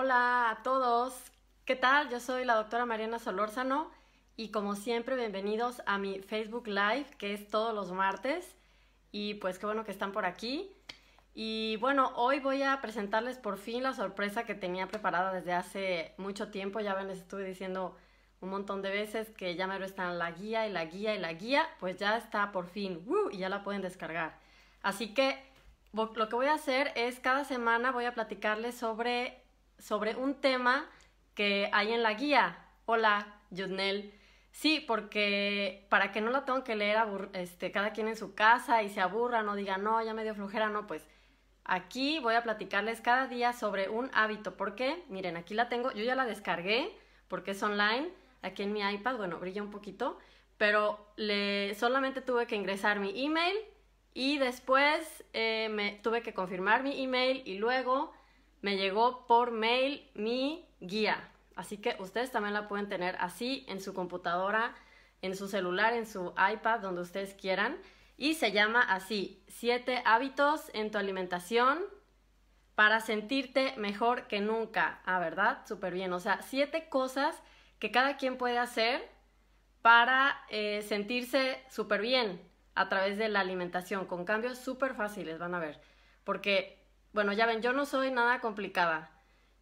Hola a todos, ¿qué tal? Yo soy la doctora Mariana Solórzano y como siempre bienvenidos a mi Facebook Live que es todos los martes y pues qué bueno que están por aquí. Y bueno, hoy voy a presentarles por fin la sorpresa que tenía preparada desde hace mucho tiempo. Ya ven, les estuve diciendo un montón de veces que ya me lo están la guía y la guía y la guía. Pues ya está por fin. Y ya la pueden descargar. Así que lo que voy a hacer es cada semana voy a platicarles sobre sobre un tema que hay en la guía. Hola, Yudnel. Sí, porque para que no la tengan que leer este, cada quien en su casa y se aburra, no diga, no, ya me dio flojera, no, pues aquí voy a platicarles cada día sobre un hábito. ¿Por qué? Miren, aquí la tengo, yo ya la descargué porque es online, aquí en mi iPad, bueno, brilla un poquito, pero le, solamente tuve que ingresar mi email y después eh, me tuve que confirmar mi email y luego me llegó por mail mi guía. Así que ustedes también la pueden tener así en su computadora, en su celular, en su iPad, donde ustedes quieran. Y se llama así, 7 hábitos en tu alimentación para sentirte mejor que nunca. Ah, ¿verdad? Súper bien. O sea, siete cosas que cada quien puede hacer para eh, sentirse súper bien a través de la alimentación, con cambios súper fáciles, van a ver. Porque bueno, ya ven, yo no soy nada complicada.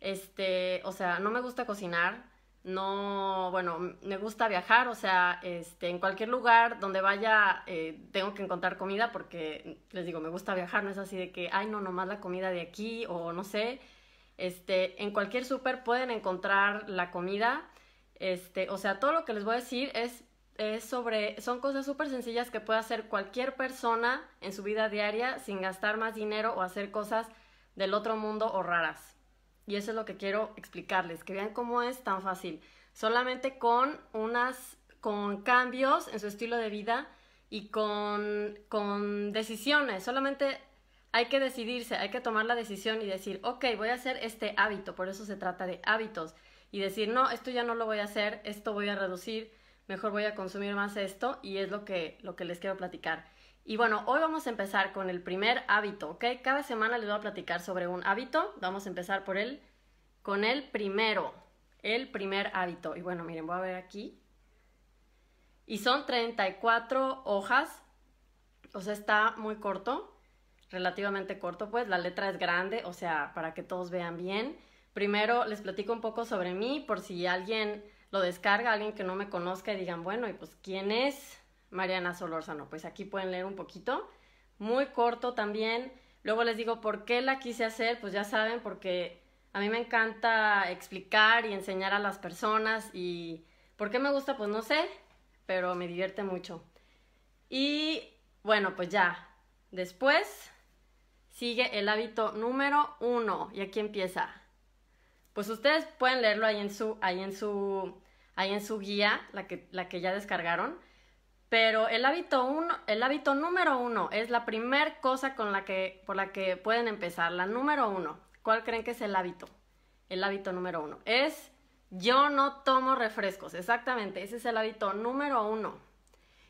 Este, o sea, no me gusta cocinar, no, bueno, me gusta viajar, o sea, este, en cualquier lugar donde vaya eh, tengo que encontrar comida porque, les digo, me gusta viajar, no es así de que, ay, no, nomás la comida de aquí o no sé. Este, en cualquier súper pueden encontrar la comida. Este, o sea, todo lo que les voy a decir es, es sobre, son cosas súper sencillas que puede hacer cualquier persona en su vida diaria sin gastar más dinero o hacer cosas del otro mundo o raras. Y eso es lo que quiero explicarles, que vean cómo es tan fácil. Solamente con unas, con cambios en su estilo de vida y con, con decisiones. Solamente hay que decidirse, hay que tomar la decisión y decir, ok, voy a hacer este hábito, por eso se trata de hábitos. Y decir, no, esto ya no lo voy a hacer, esto voy a reducir, mejor voy a consumir más esto y es lo que, lo que les quiero platicar. Y bueno, hoy vamos a empezar con el primer hábito, ¿ok? Cada semana les voy a platicar sobre un hábito. Vamos a empezar por el, con el primero, el primer hábito. Y bueno, miren, voy a ver aquí. Y son 34 hojas, o sea, está muy corto, relativamente corto, pues la letra es grande, o sea, para que todos vean bien. Primero les platico un poco sobre mí, por si alguien lo descarga, alguien que no me conozca y digan, bueno, ¿y pues quién es? Mariana Solórzano. Pues aquí pueden leer un poquito, muy corto también. Luego les digo por qué la quise hacer, pues ya saben, porque a mí me encanta explicar y enseñar a las personas y por qué me gusta, pues no sé, pero me divierte mucho. Y bueno, pues ya, después sigue el hábito número uno y aquí empieza. Pues ustedes pueden leerlo ahí en su, ahí en su, ahí en su guía, la que, la que ya descargaron pero el hábito el hábito número uno es la primer cosa con la que, por la que pueden empezar. La número uno. ¿Cuál creen que es el hábito? El hábito número uno. Es yo no tomo refrescos. Exactamente. Ese es el hábito número uno.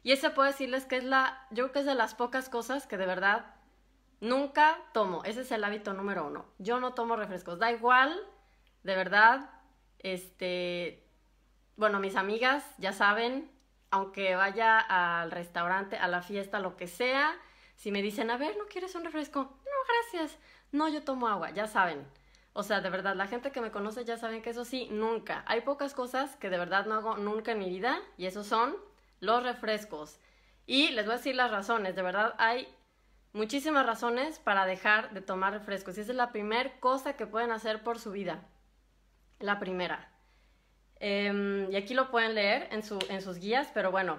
Y ese puedo decirles que es la, yo creo que es de las pocas cosas que de verdad nunca tomo. Ese es el hábito número uno. Yo no tomo refrescos. Da igual, de verdad. Este, bueno, mis amigas ya saben, aunque vaya al restaurante, a la fiesta, lo que sea, si me dicen, a ver, ¿no quieres un refresco? No, gracias. No, yo tomo agua, ya saben. O sea, de verdad, la gente que me conoce ya saben que eso sí, nunca. Hay pocas cosas que de verdad no hago nunca en mi vida y esos son los refrescos. Y les voy a decir las razones, de verdad hay muchísimas razones para dejar de tomar refrescos. Y esa es la primera cosa que pueden hacer por su vida. La primera. Em, y aquí lo pueden leer en, sus guías, pero bueno,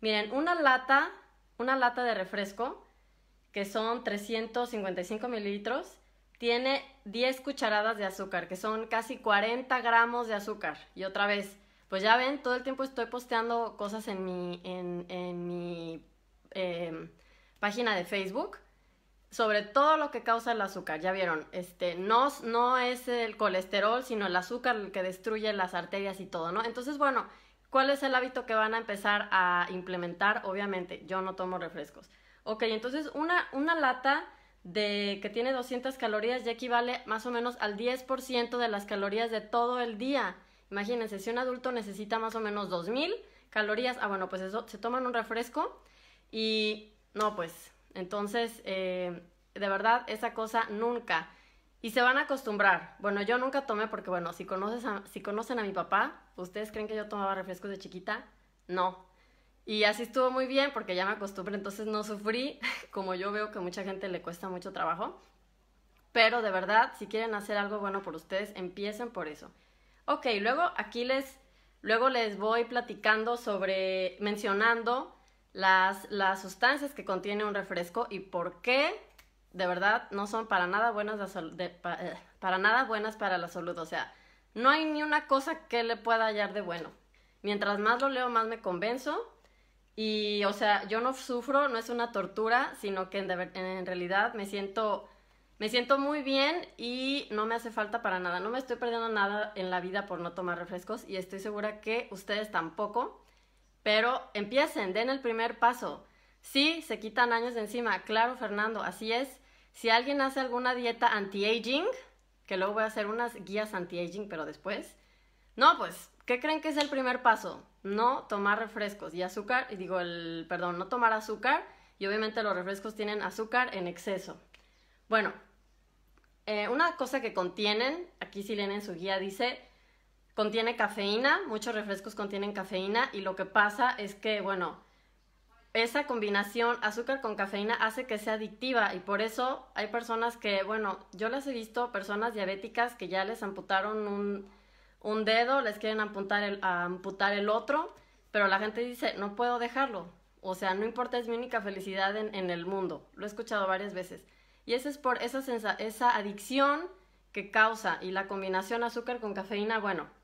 miren, una lata, una lata de refresco, que son 355 mililitros, tiene 10 cucharadas de azúcar, que son casi 40 gramos de azúcar. Y otra vez, pues ya ven, todo el tiempo estoy posteando cosas en mi, em, página de Facebook sobre todo lo que causa el azúcar, ya vieron, este, no, no es el colesterol, sino el azúcar el que destruye las arterias y todo, ¿no? Entonces, bueno, ¿cuál es el hábito que van a empezar a implementar? Obviamente, yo no tomo refrescos. Ok, entonces una, una lata de que tiene 200 calorías ya equivale más o menos al 10% de las calorías de todo el día. Imagínense, si un adulto necesita más o menos 2000 calorías, ah, bueno, pues eso, se toman un refresco y no, pues entonces, eh, de verdad, esa cosa nunca. Y se van a acostumbrar. Bueno, yo nunca tomé porque, bueno, si, conocen a mi papá, ¿ustedes creen que yo tomaba refrescos de chiquita? No. Y así estuvo muy bien porque ya me acostumbré, entonces no sufrí, como yo veo que a mucha gente le cuesta mucho trabajo. Pero de verdad, si quieren hacer algo bueno por ustedes, empiecen por eso. Ok, luego aquí les, luego les voy platicando sobre, mencionando las, sustancias que contiene un refresco y por qué de verdad no son para nada buenas eh, para nada buenas para la salud. O sea, no hay ni una cosa que le pueda hallar de bueno. Mientras más lo leo, más me convenzo. Y, o sea, yo no sufro, no es una tortura, sino que en, realidad me siento, me siento muy bien y no me hace falta para nada. No me estoy perdiendo nada en la vida por no tomar refrescos y estoy segura que ustedes tampoco pero empiecen, den el primer paso. Sí, se quitan años de encima, claro Fernando, así es. Si alguien hace alguna dieta anti-aging, que luego voy a hacer unas guías anti-aging, pero después, no, pues, ¿qué creen que es el primer paso? No tomar refrescos y azúcar, y digo, el, perdón, no tomar azúcar, y obviamente los refrescos tienen azúcar en exceso. Bueno, eh, una cosa que contienen, aquí si leen en su guía, dice Contiene cafeína, muchos refrescos contienen cafeína y lo que pasa es que, bueno, esa combinación azúcar con cafeína hace que sea adictiva y por eso hay personas que, bueno, yo las he visto, personas diabéticas que ya les amputaron un, dedo, les quieren amputar el, amputar el otro, pero la gente dice, no puedo dejarlo. O sea, no importa, es mi única felicidad en, el mundo. Lo he escuchado varias veces. Y eso es por esa, esa adicción que causa y la combinación azúcar con cafeína, bueno,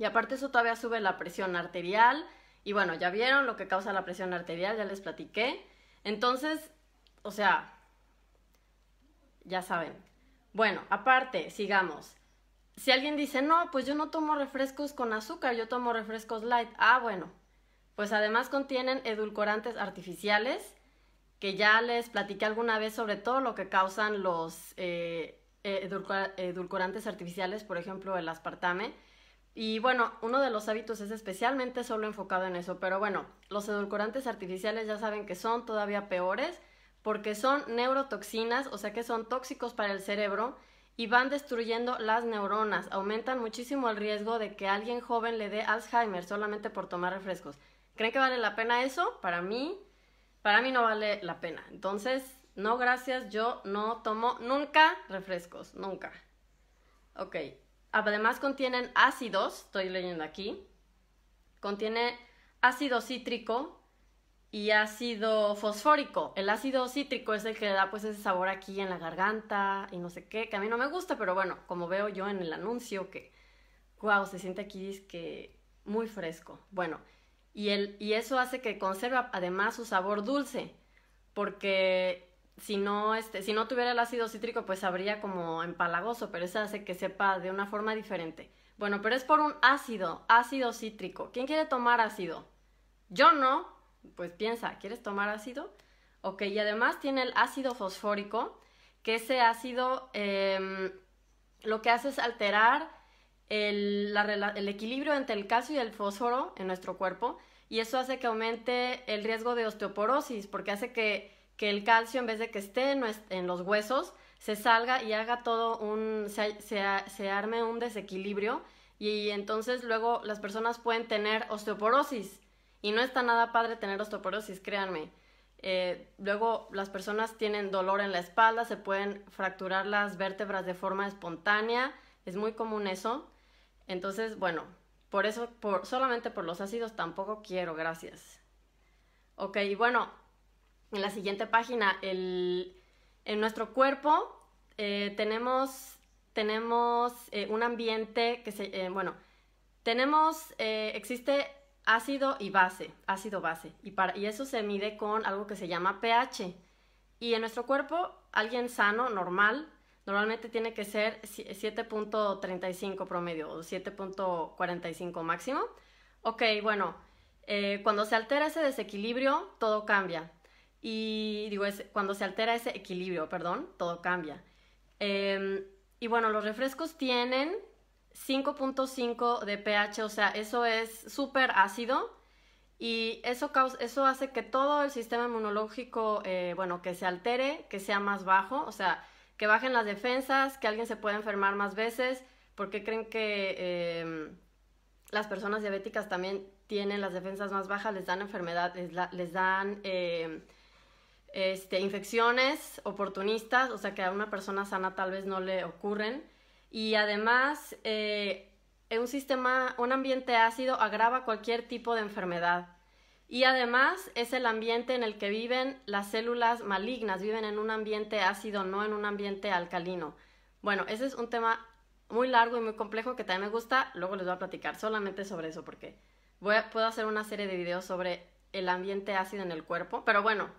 y aparte eso todavía sube la presión arterial. Y bueno, ya vieron lo que causa la presión arterial, ya les platiqué. Entonces, o sea, ya saben. Bueno, aparte, sigamos. Si alguien dice, no, pues yo no tomo refrescos con azúcar, yo tomo refrescos light. Ah, bueno. Pues además contienen edulcorantes artificiales, que ya les platiqué alguna vez sobre todo lo que causan los eh, eh, edulcorantes artificiales, por ejemplo, el aspartame y bueno, uno de los hábitos es especialmente solo enfocado en eso, pero bueno, los edulcorantes artificiales ya saben que son todavía peores porque son neurotoxinas, o sea que son tóxicos para el cerebro y van destruyendo las neuronas, aumentan muchísimo el riesgo de que alguien joven le dé Alzheimer solamente por tomar refrescos. ¿Creen que vale la pena eso? Para mí, para mí no vale la pena. Entonces, no gracias, yo no tomo nunca refrescos, nunca. Ok, además contienen ácidos, estoy leyendo aquí, contiene ácido cítrico y ácido fosfórico. El ácido cítrico es el que le da pues ese sabor aquí en la garganta y no sé qué, que a mí no me gusta, pero bueno, como veo yo en el anuncio que, wow, se siente aquí que muy fresco. Bueno, y, el, y eso hace que conserva además su sabor dulce, porque si no, este, si no tuviera el ácido cítrico, pues habría como empalagoso, pero eso hace que sepa de una forma diferente. Bueno, pero es por un ácido, ácido cítrico. ¿Quién quiere tomar ácido? Yo no. Pues piensa, ¿quieres tomar ácido? Ok, y además tiene el ácido fosfórico, que ese ácido em, lo que hace es alterar el, el equilibrio entre el calcio y el fósforo en nuestro cuerpo, y eso hace que aumente el riesgo de osteoporosis, porque hace que que el calcio en vez de que esté en, los huesos, se salga y haga todo un, se, arme un desequilibrio y entonces luego las personas pueden tener osteoporosis y no está nada padre tener osteoporosis, créanme. Eh, luego las personas tienen dolor en la espalda, se pueden fracturar las vértebras de forma espontánea, es muy común eso. Entonces, bueno, por eso, por, solamente por los ácidos tampoco quiero, gracias. Ok, bueno, en la siguiente página, en nuestro cuerpo eh, tenemos, tenemos eh, un ambiente que se, eh, bueno, tenemos, existe ácido y base, ácido-base, y, para, y eso se mide con algo que se llama pH. Y en nuestro cuerpo, alguien sano, normal, normalmente tiene que ser 7.35 promedio o 7.45 máximo. Ok, bueno, cuando se altera ese desequilibrio, todo cambia y digo, es, cuando se altera ese equilibrio, perdón, todo cambia. Em, y bueno, los refrescos tienen 5.5 de pH, o sea, eso es súper ácido y eso, causa, eso hace que todo el sistema inmunológico, eh, bueno, que se altere, que sea más bajo, o sea, que bajen las defensas, que alguien se pueda enfermar más veces, porque creen que em, las personas diabéticas también tienen las defensas más bajas, les dan enfermedades, les, dan... Em, este, infecciones oportunistas, o sea que a una persona sana tal vez no le ocurren. Y además, eh, un sistema, un ambiente ácido agrava cualquier tipo de enfermedad. Y además es el ambiente en el que viven las células malignas, viven en un ambiente ácido, no en un ambiente alcalino. Bueno, ese es un tema muy largo y muy complejo que también me gusta, luego les voy a platicar solamente sobre eso porque voy puedo hacer una serie de videos sobre el ambiente ácido en el cuerpo, pero bueno,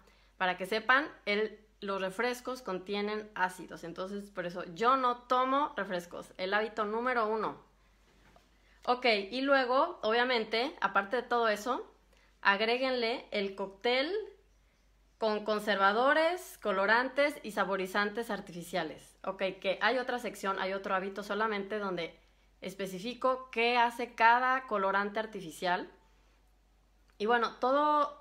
para que sepan, el, los refrescos contienen ácidos, entonces por eso yo no tomo refrescos, el hábito número uno. Ok, y luego, obviamente, aparte de todo eso, agréguenle el cóctel con conservadores, colorantes y saborizantes artificiales. Ok, que hay otra sección, hay otro hábito solamente donde especifico qué hace cada colorante artificial. Y bueno, todo,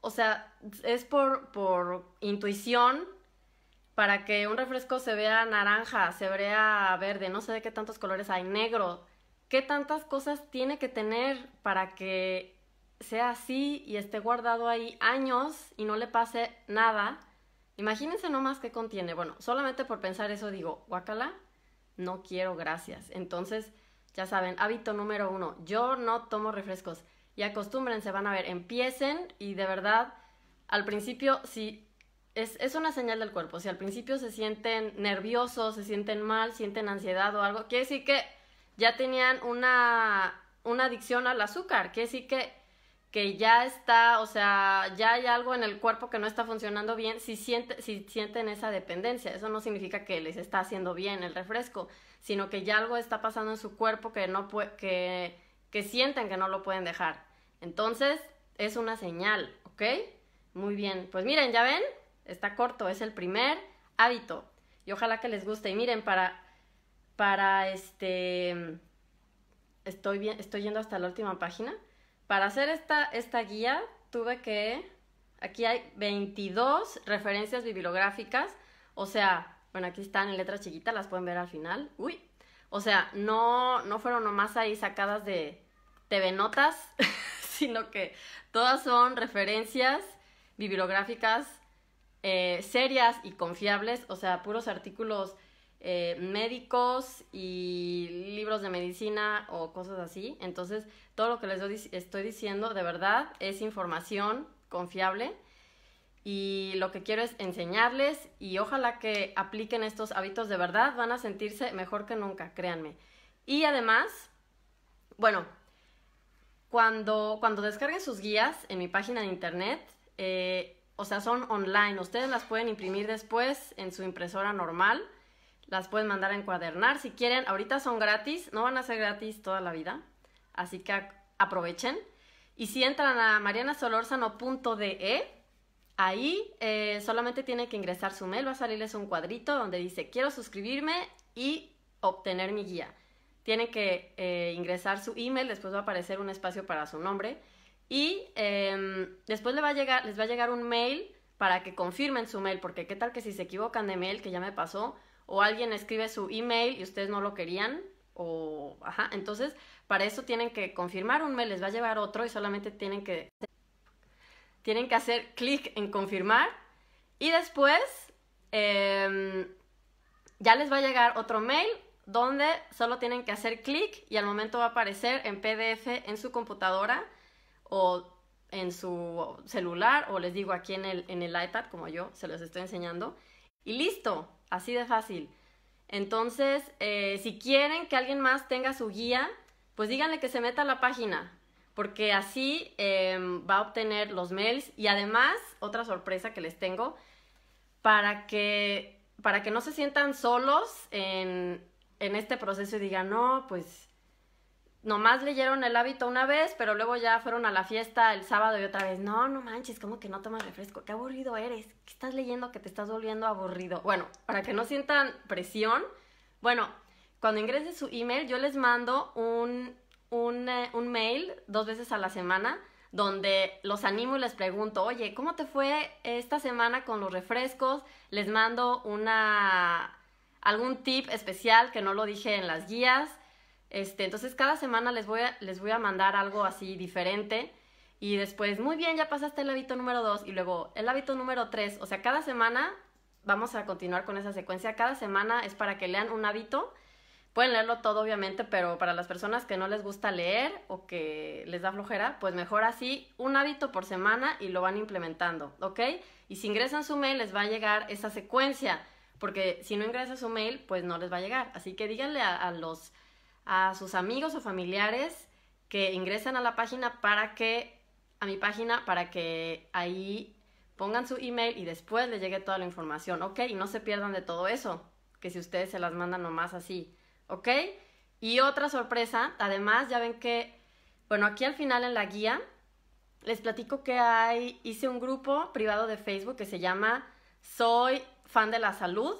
o sea, es por, intuición para que un refresco se vea naranja, se vea verde, no sé de qué tantos colores hay, negro. ¿Qué tantas cosas tiene que tener para que sea así y esté guardado ahí años y no le pase nada? Imagínense nomás qué contiene. Bueno, solamente por pensar eso digo, guacala, no quiero gracias. Entonces, ya saben, hábito número uno, yo no tomo refrescos y acostúmbrense, van a ver, empiecen y de verdad, al principio, si es, una señal del cuerpo, si al principio se sienten nerviosos, se sienten mal, sienten ansiedad o algo, quiere decir que ya tenían una, una adicción al azúcar, quiere decir que, que ya está, o sea, ya hay algo en el cuerpo que no está funcionando bien, si, siente, si sienten esa dependencia, eso no significa que les está haciendo bien el refresco, sino que ya algo está pasando en su cuerpo que no puede, que que sienten que no lo pueden dejar. Entonces, es una señal, ¿ok? Muy bien, pues miren, ya ven, está corto, es el primer hábito. Y ojalá que les guste. Y miren, para, para este, estoy, bien, estoy yendo hasta la última página. Para hacer esta, esta guía tuve que, aquí hay 22 referencias bibliográficas, o sea, bueno, aquí están en letras chiquitas, las pueden ver al final. Uy, o sea, no, no fueron nomás ahí sacadas de, TV Notas, sino que todas son referencias bibliográficas eh, serias y confiables, o sea, puros artículos eh, médicos y libros de medicina o cosas así. Entonces, todo lo que les estoy diciendo de verdad es información confiable y lo que quiero es enseñarles y ojalá que apliquen estos hábitos de verdad, van a sentirse mejor que nunca, créanme. Y además, bueno, cuando, descarguen sus guías en mi página de internet, eh, o sea, son online, ustedes las pueden imprimir después en su impresora normal, las pueden mandar a encuadernar si quieren, ahorita son gratis, no van a ser gratis toda la vida, así que aprovechen. Y si entran a marianasolorzano.de, e, ahí eh, solamente tienen que ingresar su mail, va a salirles un cuadrito donde dice quiero suscribirme y obtener mi guía tienen que eh, ingresar su email, después va a aparecer un espacio para su nombre y em, después le va a llegar, les va a llegar un mail para que confirmen su mail, porque qué tal que si se equivocan de mail, que ya me pasó, o alguien escribe su email y ustedes no lo querían, o ajá, entonces para eso tienen que confirmar un mail, les va a llevar otro y solamente tienen que tienen que hacer clic en confirmar y después em, ya les va a llegar otro mail donde solo tienen que hacer clic y al momento va a aparecer en PDF en su computadora o en su celular o les digo aquí en el, en el iPad como yo se los estoy enseñando y listo, así de fácil. Entonces, eh, si quieren que alguien más tenga su guía, pues díganle que se meta a la página, porque así em, va a obtener los mails y además, otra sorpresa que les tengo, para que, para que no se sientan solos en, en este proceso y digan, no, pues nomás leyeron el hábito una vez, pero luego ya fueron a la fiesta el sábado y otra vez, no, no manches, ¿cómo que no tomas refresco? Qué aburrido eres, ¿qué estás leyendo que te estás volviendo aburrido? Bueno, para que no sientan presión, bueno, cuando ingresen su email yo les mando un, eh, un mail dos veces a la semana donde los animo y les pregunto, oye, ¿cómo te fue esta semana con los refrescos? Les mando una algún tip especial que no lo dije en las guías. Este, entonces cada semana les voy, a, les voy a mandar algo así diferente y después, muy bien, ya pasaste el hábito número 2 y luego el hábito número 3. O sea, cada semana vamos a continuar con esa secuencia. Cada semana es para que lean un hábito. Pueden leerlo todo, obviamente, pero para las personas que no les gusta leer o que les da flojera, pues mejor así, un hábito por semana y lo van implementando, ¿ok? Y si ingresan su mail, les va a llegar esa secuencia porque si no ingresa su mail, pues no les va a llegar. Así que díganle a, los, a sus amigos o familiares que ingresen a la página para que, a mi página, para que ahí pongan su email y después les llegue toda la información, ¿ok? Y no se pierdan de todo eso, que si ustedes se las mandan nomás así, ¿ok? Y otra sorpresa, además ya ven que, bueno, aquí al final en la guía les platico que hay, hice un grupo privado de Facebook que se llama Soy fan de la salud,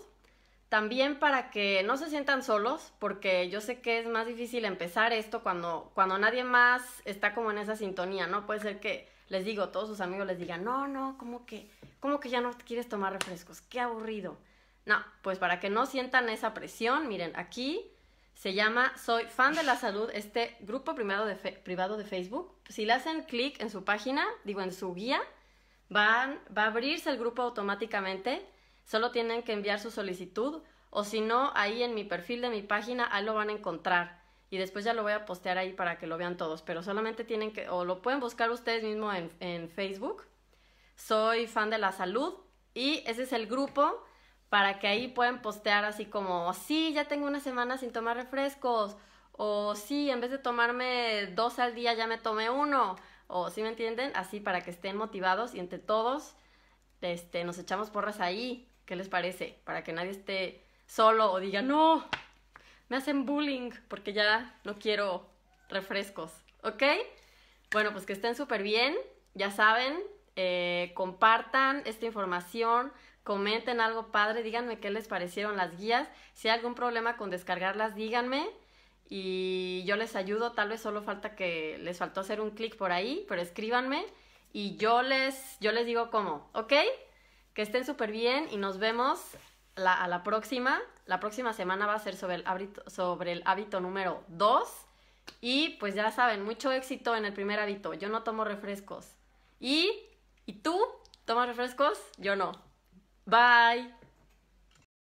también para que no se sientan solos, porque yo sé que es más difícil empezar esto cuando, cuando nadie más está como en esa sintonía, ¿no? Puede ser que les digo, todos sus amigos les digan, no, no, ¿cómo que, cómo que ya no quieres tomar refrescos? Qué aburrido. No, pues para que no sientan esa presión, miren, aquí se llama Soy Fan de la Salud, este grupo privado de, Facebook. Si le hacen clic en su página, digo en su guía, va a abrirse el grupo automáticamente Solo tienen que enviar su solicitud o si no, ahí en mi perfil de mi página, ahí lo van a encontrar. Y después ya lo voy a postear ahí para que lo vean todos, pero solamente tienen que, o lo pueden buscar ustedes mismos en, en Facebook. Soy fan de la salud y ese es el grupo para que ahí pueden postear así como, sí, ya tengo una semana sin tomar refrescos, o sí, en vez de tomarme dos al día ya me tomé uno, o sí me entienden, así para que estén motivados y entre todos este, nos echamos porras ahí. ¿Qué les parece? Para que nadie esté solo o diga, no, me hacen bullying porque ya no quiero refrescos, ¿ok? Bueno, pues que estén súper bien, ya saben, eh, compartan esta información, comenten algo padre, díganme qué les parecieron las guías, si hay algún problema con descargarlas, díganme y yo les ayudo, tal vez solo falta que les faltó hacer un clic por ahí, pero escríbanme y yo les, yo les digo cómo, ¿ok? Que estén súper bien y nos vemos a la próxima. La próxima semana va a ser sobre el hábito, sobre el hábito número 2. Y pues ya saben, mucho éxito en el primer hábito. Yo no tomo refrescos. ¿Y, ¿y tú tomas refrescos? Yo no. Bye.